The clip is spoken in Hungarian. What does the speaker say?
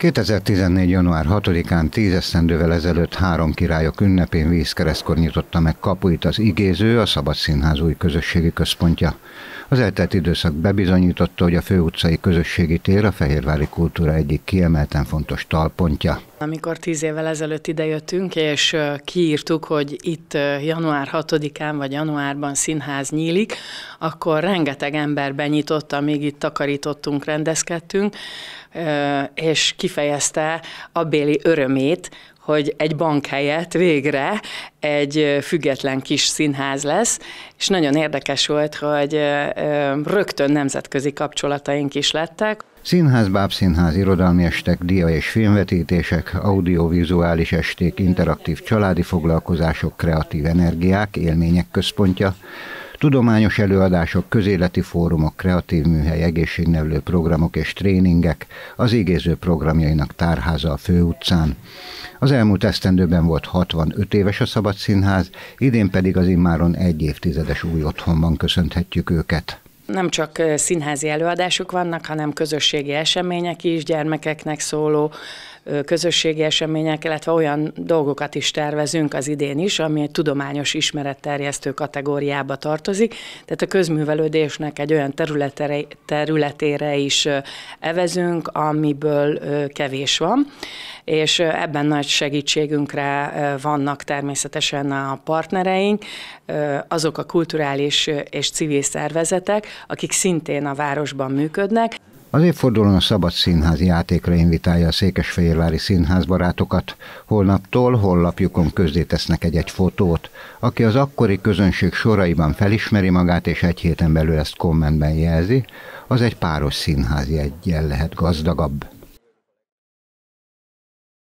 2014. január 6-án tízesztendővel ezelőtt három királyok ünnepén vízkereszkor nyitotta meg kapuit az igéző, a Szabad Színház új közösségi központja. Az eltelt időszak bebizonyította, hogy a főutcai közösségi tér a fehérvári kultúra egyik kiemelten fontos talpontja. Amikor tíz évvel ezelőtt idejöttünk, és kiírtuk, hogy itt január 6-án vagy januárban színház nyílik, akkor rengeteg ember benyitotta, amíg itt takarítottunk, rendezkedtünk, és kifejezte a béli örömét, hogy egy bank helyett végre egy független kis színház lesz, és nagyon érdekes volt, hogy rögtön nemzetközi kapcsolataink is lettek. Színház, bábszínház, irodalmi estek, dia és filmvetítések, audiovizuális esték, interaktív családi foglalkozások, kreatív energiák, élmények központja, Tudományos előadások, közéleti fórumok, kreatív műhely, egészségnevelő programok és tréningek, az égéző programjainak tárháza a főutcán. Az elmúlt esztendőben volt 65 éves a Szabad Színház, idén pedig az immáron egy évtizedes új otthonban köszönhetjük őket nem csak színházi előadások vannak, hanem közösségi események is, gyermekeknek szóló közösségi események, illetve olyan dolgokat is tervezünk az idén is, ami egy tudományos ismeretterjesztő kategóriába tartozik, tehát a közművelődésnek egy olyan területere, területére is evezünk, amiből kevés van és ebben nagy segítségünkre vannak természetesen a partnereink, azok a kulturális és civil szervezetek, akik szintén a városban működnek. Az évfordulón a Szabad Színház játékra invitálja a Székesfehérvári Színház barátokat. Holnaptól hollapjukon közzé tesznek egy-egy fotót. Aki az akkori közönség soraiban felismeri magát, és egy héten belül ezt kommentben jelzi, az egy páros színházi egyen lehet gazdagabb.